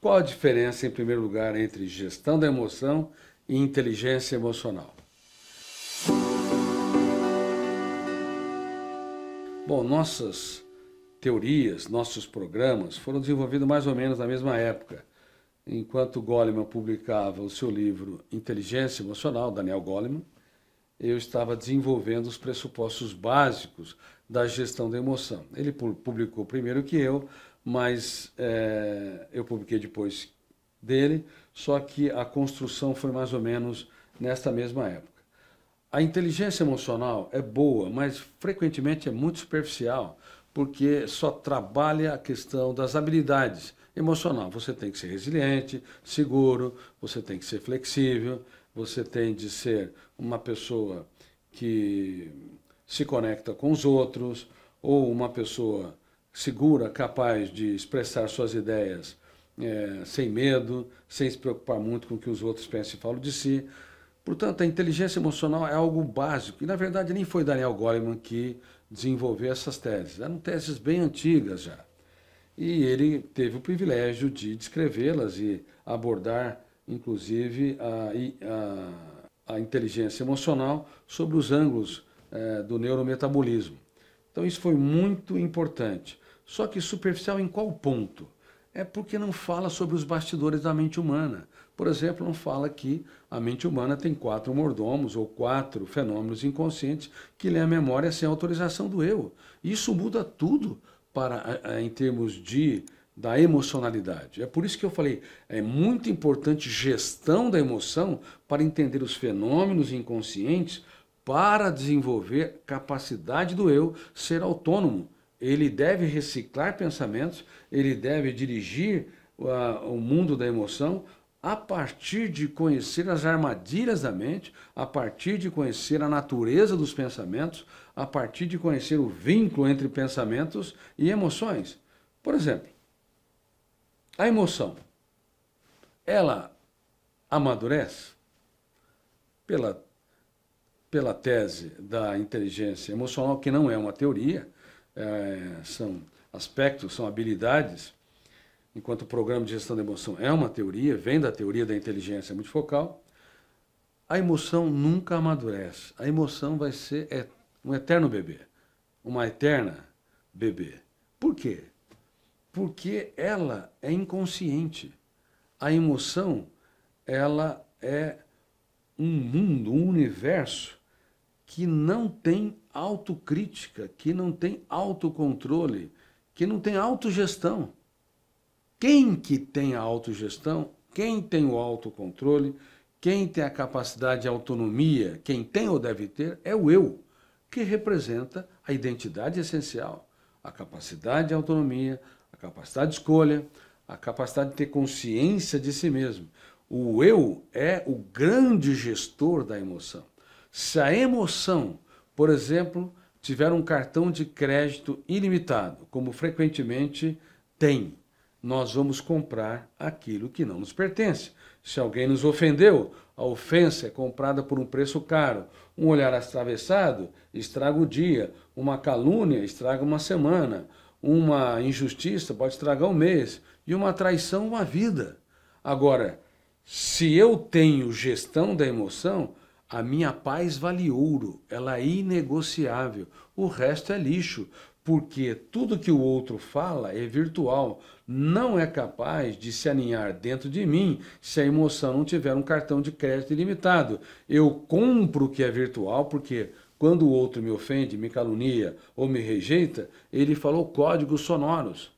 Qual a diferença, em primeiro lugar, entre gestão da emoção e inteligência emocional? Bom, nossas teorias, nossos programas foram desenvolvidos mais ou menos na mesma época. Enquanto Goleman publicava o seu livro Inteligência Emocional, Daniel Goleman, eu estava desenvolvendo os pressupostos básicos da gestão da emoção. Ele publicou primeiro que eu, mas é, eu publiquei depois dele, só que a construção foi mais ou menos nesta mesma época. A inteligência emocional é boa, mas frequentemente é muito superficial, porque só trabalha a questão das habilidades emocional. Você tem que ser resiliente, seguro, você tem que ser flexível, você tem de ser uma pessoa que se conecta com os outros ou uma pessoa segura, capaz de expressar suas ideias é, sem medo, sem se preocupar muito com o que os outros pensam e falam de si. Portanto, a inteligência emocional é algo básico. E, na verdade, nem foi Daniel Goleman que desenvolveu essas teses. Eram teses bem antigas já. E ele teve o privilégio de descrevê-las e abordar, inclusive, a, a, a, inteligência emocional sobre os ângulos é, do neurometabolismo. Então, isso foi muito importante. Só que superficial em qual ponto? É porque não fala sobre os bastidores da mente humana. Por exemplo, não fala que a mente humana tem quatro mordomos ou quatro fenômenos inconscientes que lê a memória sem autorização do eu. Isso muda tudo para, em termos de da emocionalidade. É por isso que eu falei, é muito importante gestão da emoção para entender os fenômenos inconscientes para desenvolver capacidade do eu ser autônomo ele deve reciclar pensamentos, ele deve dirigir ah, o mundo da emoção a partir de conhecer as armadilhas da mente, a partir de conhecer a natureza dos pensamentos, a partir de conhecer o vínculo entre pensamentos e emoções. Por exemplo, a emoção, ela amadurece pela, pela tese da inteligência emocional, que não é uma teoria, é, são aspectos, são habilidades, enquanto o programa de gestão da emoção é uma teoria, vem da teoria da inteligência multifocal, a emoção nunca amadurece. A emoção vai ser um eterno bebê, uma eterna bebê. Por quê? Porque ela é inconsciente. A emoção, ela é um mundo, um universo que não tem autocrítica, que não tem autocontrole, que não tem autogestão. Quem que tem a autogestão, quem tem o autocontrole, quem tem a capacidade de autonomia, quem tem ou deve ter, é o eu, que representa a identidade essencial, a capacidade de autonomia, a capacidade de escolha, a capacidade de ter consciência de si mesmo. O eu é o grande gestor da emoção. Se a emoção por exemplo, tiver um cartão de crédito ilimitado, como frequentemente tem, nós vamos comprar aquilo que não nos pertence. Se alguém nos ofendeu, a ofensa é comprada por um preço caro. Um olhar atravessado estraga o dia, uma calúnia estraga uma semana, uma injustiça pode estragar um mês e uma traição uma vida. Agora, se eu tenho gestão da emoção, a minha paz vale ouro, ela é inegociável. O resto é lixo, porque tudo que o outro fala é virtual. Não é capaz de se aninhar dentro de mim se a emoção não tiver um cartão de crédito ilimitado. Eu compro o que é virtual, porque quando o outro me ofende, me calunia ou me rejeita, ele falou códigos sonoros.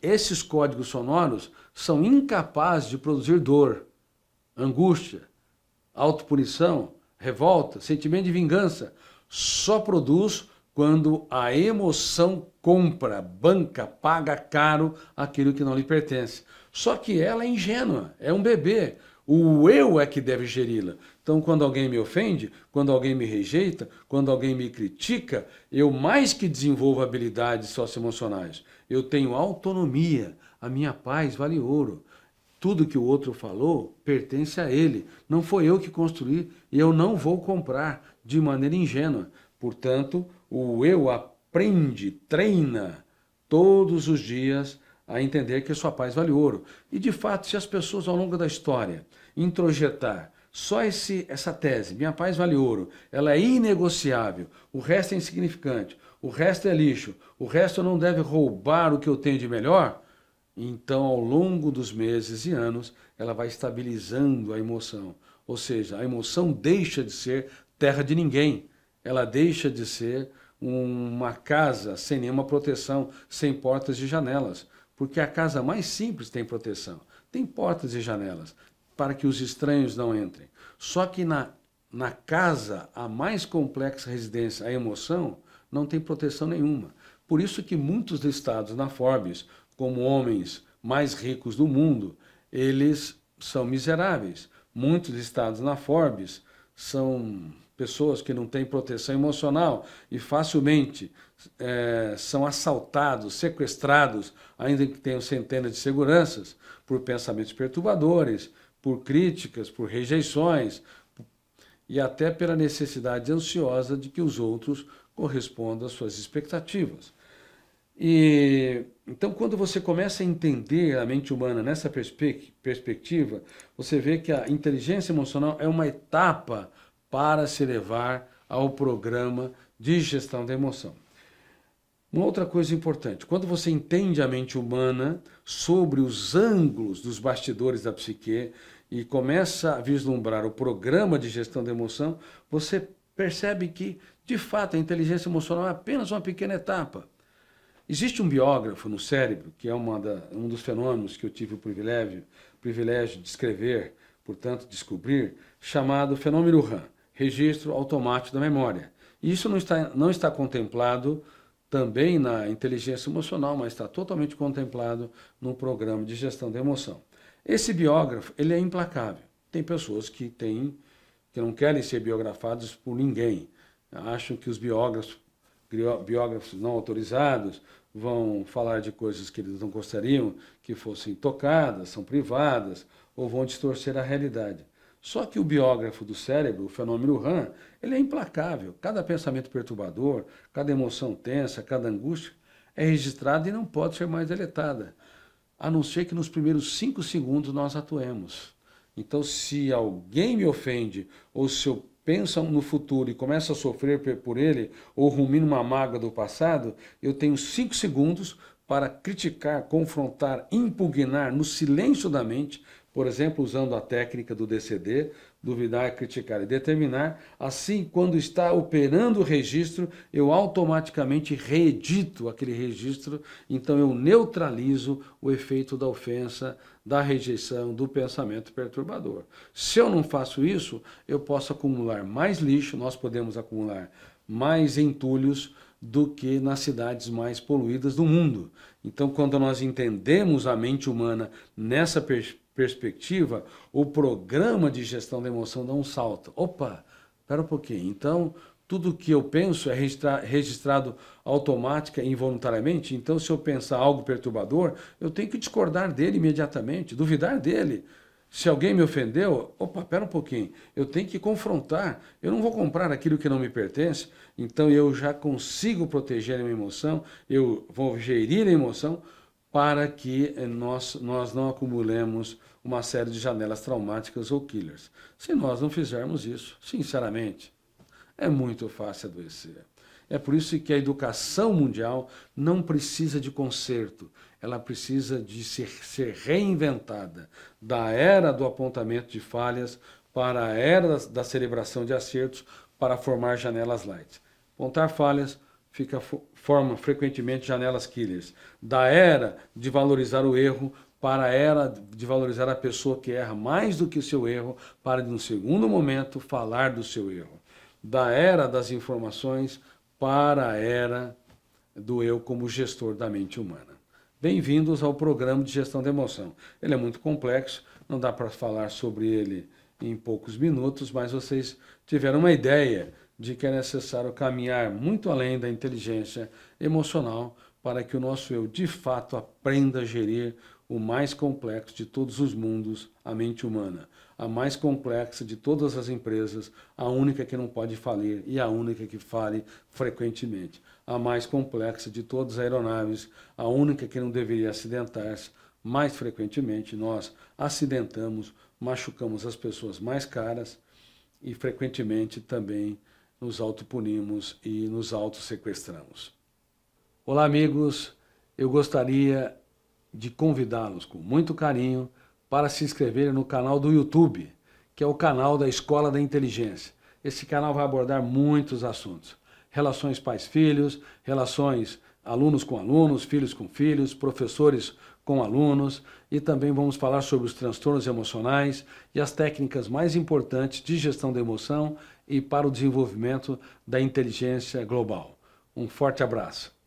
Esses códigos sonoros são incapazes de produzir dor, angústia, autopunição, revolta, sentimento de vingança, só produz quando a emoção compra, banca, paga caro aquilo que não lhe pertence. Só que ela é ingênua, é um bebê. O eu é que deve geri-la. Então, quando alguém me ofende, quando alguém me rejeita, quando alguém me critica, eu mais que desenvolvo habilidades socioemocionais. Eu tenho autonomia. A minha paz vale ouro. Tudo que o outro falou pertence a ele. Não foi eu que construí e eu não vou comprar de maneira ingênua. Portanto, o eu aprende, treina todos os dias a entender que sua paz vale ouro. E de fato, se as pessoas ao longo da história introjetar só esse, essa tese, minha paz vale ouro, ela é inegociável, o resto é insignificante, o resto é lixo, o resto não deve roubar o que eu tenho de melhor, então, ao longo dos meses e anos, ela vai estabilizando a emoção. Ou seja, a emoção deixa de ser terra de ninguém. Ela deixa de ser uma casa sem nenhuma proteção, sem portas e janelas. Porque é a casa mais simples tem proteção, tem portas e janelas para que os estranhos não entrem. Só que na, na casa, a mais complexa residência, a emoção, não tem proteção nenhuma. Por isso que muitos listados na Forbes como homens mais ricos do mundo, eles são miseráveis. Muitos listados na Forbes são pessoas que não têm proteção emocional e facilmente é, são assaltados, sequestrados, ainda que tenham centenas de seguranças, por pensamentos perturbadores, por críticas, por rejeições e até pela necessidade ansiosa de que os outros correspondam às suas expectativas. E então, quando você começa a entender a mente humana nessa perspe perspectiva, você vê que a inteligência emocional é uma etapa para se levar ao programa de gestão da emoção. Uma outra coisa importante, quando você entende a mente humana sobre os ângulos dos bastidores da psique e começa a vislumbrar o programa de gestão da emoção, você percebe que, de fato, a inteligência emocional é apenas uma pequena etapa. Existe um biógrafo no cérebro, que é da, um dos fenômenos que eu tive o privilégio, privilégio de escrever, portanto, descobrir, chamado fenômeno RAM, registro automático da memória. E isso não está, não está contemplado também na inteligência emocional, mas está totalmente contemplado no programa de gestão da emoção. Esse biógrafo, ele é implacável. Tem pessoas que têm que não querem ser biografados por ninguém. Acham que os biógrafos, biógrafos não autorizados vão falar de coisas que eles não gostariam que fossem tocadas, são privadas, ou vão distorcer a realidade. Só que o biógrafo do cérebro, o fenômeno RAM, ele é implacável. Cada pensamento perturbador, cada emoção tensa, cada angústia é registrada e não pode ser mais deletada, a não ser que nos primeiros cinco segundos nós atuemos. Então, se alguém me ofende ou se eu pensam no futuro e começam a sofrer por ele ou ruminam uma mágoa do passado, eu tenho cinco segundos para criticar, confrontar, impugnar no silêncio da mente por exemplo, usando a técnica do DCD, duvidar, criticar e determinar. Assim, quando está operando o registro, eu automaticamente reedito aquele registro, então eu neutralizo o efeito da ofensa, da rejeição, do pensamento perturbador. Se eu não faço isso, eu posso acumular mais lixo, nós podemos acumular mais entulhos do que nas cidades mais poluídas do mundo. Então, quando nós entendemos a mente humana nessa perspectiva, perspectiva, o programa de gestão da emoção dá um salto. Opa, espera um pouquinho. Então, tudo que eu penso é registrado automática e involuntariamente. Então, se eu pensar algo perturbador, eu tenho que discordar dele imediatamente, duvidar dele. Se alguém me ofendeu, opa, pera um pouquinho, eu tenho que confrontar. Eu não vou comprar aquilo que não me pertence, então eu já consigo proteger a minha emoção, eu vou gerir a emoção para que nós, nós não acumulemos uma série de janelas traumáticas ou killers. Se nós não fizermos isso, sinceramente, é muito fácil adoecer. É por isso que a educação mundial não precisa de conserto, ela precisa de ser, ser reinventada da era do apontamento de falhas para a era da celebração de acertos para formar janelas light. Apontar falhas fica, forma frequentemente janelas killers. Da era de valorizar o erro para ela de valorizar a pessoa que erra mais do que o seu erro, para no segundo momento falar do seu erro. Da era das informações para a era do eu como gestor da mente humana. Bem-vindos ao programa de gestão da emoção. Ele é muito complexo, não dá para falar sobre ele em poucos minutos, mas vocês tiveram uma ideia de que é necessário caminhar muito além da inteligência emocional para que o nosso eu de fato aprenda a gerir o mais complexo de todos os mundos, a mente humana, a mais complexa de todas as empresas, a única que não pode falir e a única que fale frequentemente, a mais complexa de todas as aeronaves, a única que não deveria acidentar-se mais frequentemente. Nós acidentamos, machucamos as pessoas mais caras e frequentemente também nos autopunimos e nos autossequestramos. Olá, amigos. Eu gostaria de convidá-los com muito carinho para se inscreverem no canal do YouTube, que é o canal da Escola da Inteligência. Esse canal vai abordar muitos assuntos: relações pais-filhos, relações alunos com alunos, filhos com filhos, professores com alunos e também vamos falar sobre os transtornos emocionais e as técnicas mais importantes de gestão da emoção e para o desenvolvimento da inteligência global. Um forte abraço.